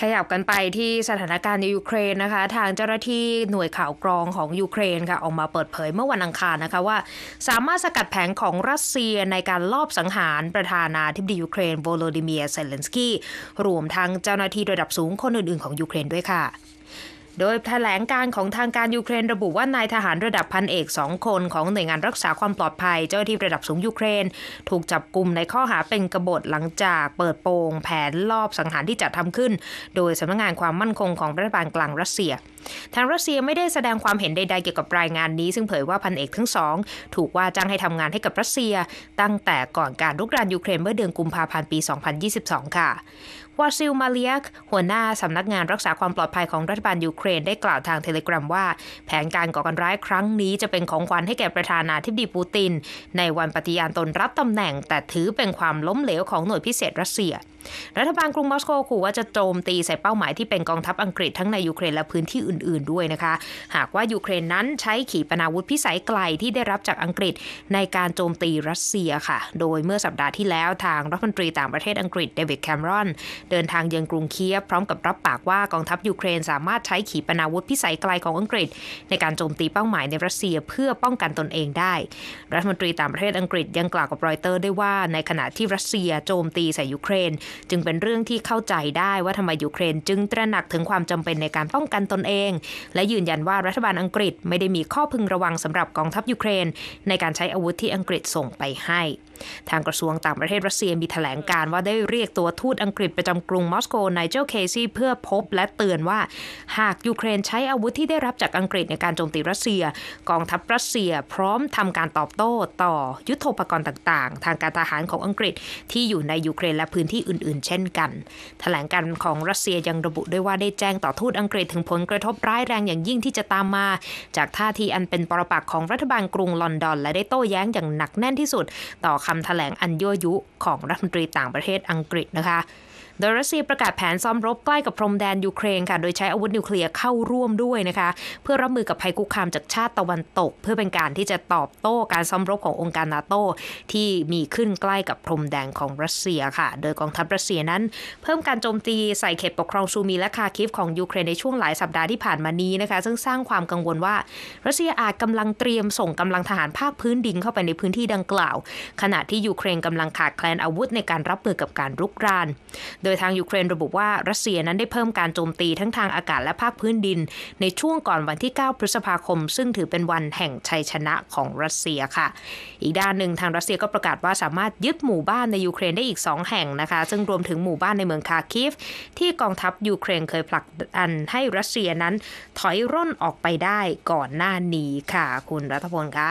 ขยับกันไปที่สถานการณ์ในยูเครนนะคะ ทางเจ้าหน้าที่หน่วยข่าวกรองของยูเครนค่ะออกมาเปิดเผยเมื่อวันอังคารนะคะว่าสามารถสกัดแผงของรัสเซียในการลอบสังหารประธานาธิบดียูเครนโวโลดิเมียเซเลนสกี้รวมทั้งเจ้าหน้าที่ระดับสูงคนอื่นๆของยูเครนด้วยค่ะโดยแถลงการของทางการ ยูเครนระบุว่านายทหารระดับพันเอกสองคน ของหน่วยงานรักษาความปลอดภัยเจ้าหน้าที่ระดับสูงยูเครน ถูกจับกลุ่มในข้อหาเป็นกบฏหลังจากเปิดโปงแผนลอบสังหารที่จัดทำขึ้น โดยสำนักงานความมั่นคงของรัฐบาลกลางรัสเซีย ทางรัสเซียไม่ได้แสดงความเห็นใดๆเกี่ยวกับรายงานนี้ ซึ่งเผยว่าพันเอกทั้งสองถูกว่าจ้างให้ทำงานให้กับรัสเซีย ตั้งแต่ก่อนการลุกรานยูเครนเมื่อเดือนกุมภาพันธ์ปี 2022 ค่ะวาซิลมาเลียกหัวหน้าสำนักงานรักษาความปลอดภัยของรัฐบาลยูเครครนได้กล่าวทางเทเลกราฟว่า แผนการก่อการร้ายครั้งนี้จะเป็นของขวัญให้แก่ประธานาธิบดีปูติน ในวันปฏิญาณตนรับตำแหน่ง แต่ถือเป็นความล้มเหลวของหน่วยพิเศษรัสเซียรัฐบาลกรุงมอสโกขู่ว่าจะโจมตีใส่เป้าหมายที่เป็นกองทัพอังกฤษทั้งในยูเครนและพื้นที่อื่นๆด้วยนะคะ หากว่ายูเครนนั้นใช้ขีปนาวุธพิสัยไกลที่ได้รับจากอังกฤษ ในการโจมตีรัสเซียค่ะ โดยเมื่อสัปดาห์ที่แล้วทางรัฐมนตรีต่างประเทศอังกฤษเดวิดแคมรอนเดินทางเยือนกรุงเคียบพร้อมกับรับปากว่ากองทัพยูเครน สามารถใช้ขีปนาวุธพิสัยไกลของอังกฤษ ในการโจมตีเป้าหมายในรัสเซียเพื่อป้องกันตนเองได้ รัฐมนตรีต่างประเทศอังกฤษยังกล่าวกับรอยเตอร์ได้วว่าในขณะที่รัสเซีย โจมตีใส่ยูเครนจึงเป็นเรื่องที่เข้าใจได้ว่าทำไมยูเครนจึงตระหนักถึงความจำเป็นในการป้องกันตนเอง และยืนยันว่ารัฐบาลอังกฤษไม่ได้มีข้อพึงระวังสำหรับกองทัพยูเครน ในการใช้อาวุธที่อังกฤษส่งไปให้ ทางกระทรวงต่างประเทศรัสเซียมีแถลงการ ว่าได้เรียกตัวทูตอังกฤษประจำกรุงมอสโกไนเจลเคซี่เพื่อพบและเตือนว่า หากยูเครนใช้อาวุธที่ได้รับจากอังกฤษในการโจมตีรัสเซีย กองทัพรัสเซียพร้อมทำการตอบโต้ต่อยุทโธปกรณ์ต่างๆ ทางการทหารของอังกฤษที่อยู่ในยูเครนและพื้นที่อื่นอื่นๆเช่นกัน แถลงการของรัสเซียยังระบุด้วยว่าได้แจ้งต่อทูตอังกฤษถึงผลกระทบร้ายแรงอย่างยิ่งที่จะตามมา จากท่าที อันเป็นปรปักษ์ของรัฐบาลกรุงลอนดอนและได้โต้แย้งอย่างหนักแน่นที่สุด ต่อคำแถลงอันยั่วยุของรัฐมนตรีต่างประเทศอังกฤษนะคะโดยรัสเซียประกาศแผนซ้อมรบใกล้กับพรมแดนยูเครนค่ะ โดยใช้อาวุธนิวเคลียร์เข้าร่วมด้วยนะคะ เพื่อรับมือกับภัยคุกคามจากชาติตะวันตก เพื่อเป็นการที่จะตอบโต้ การซ้อมรบขององค์การนาโตที่มีขึ้นใกล้กับพรมแดนของรัสเซียค่ะ โดยกองทัพรัสเซียนั้น เพิ่มการโจมตีใส่เขตปกครองซูมีและคาคิฟของยูเครนในช่วงหลายสัปดาห์ที่ผ่านมานี้นะคะ ซึ่งสร้างความกังวลว่ารัสเซียอาจกำลังเตรียมส่งกำลังทหารภาคพื้นดินเข้าไปในพื้นที่ดังกล่าว ขณะที่ยูเครนกำลังขาดแคลนอาวุธในการรับมือกับการรุกรานโดดยทางยูเครนระบุว่ารัสเซียนั้นได้เพิ่มการโจมตีทั้งทางอากาศและภาคพื้นดิน ในช่วงก่อนวันที่ 9 พฤษภาคมซึ่งถือเป็นวันแห่งชัยชนะของรัสเซียค่ะ อีกด้านหนึ่งทางรัสเซียก็ประกาศว่าสามารถยึดหมู่บ้านในยูเครนได้อีก 2 แห่งนะคะ ซึ่งรวมถึงหมู่บ้านในเมืองคาคิฟที่กองทัพยูเครนเคยผลักดันให้รัสเซียนั้น ถอยร่นออกไปได้ก่อนหน้านี้ค่ะ คุณรัฐพลคะ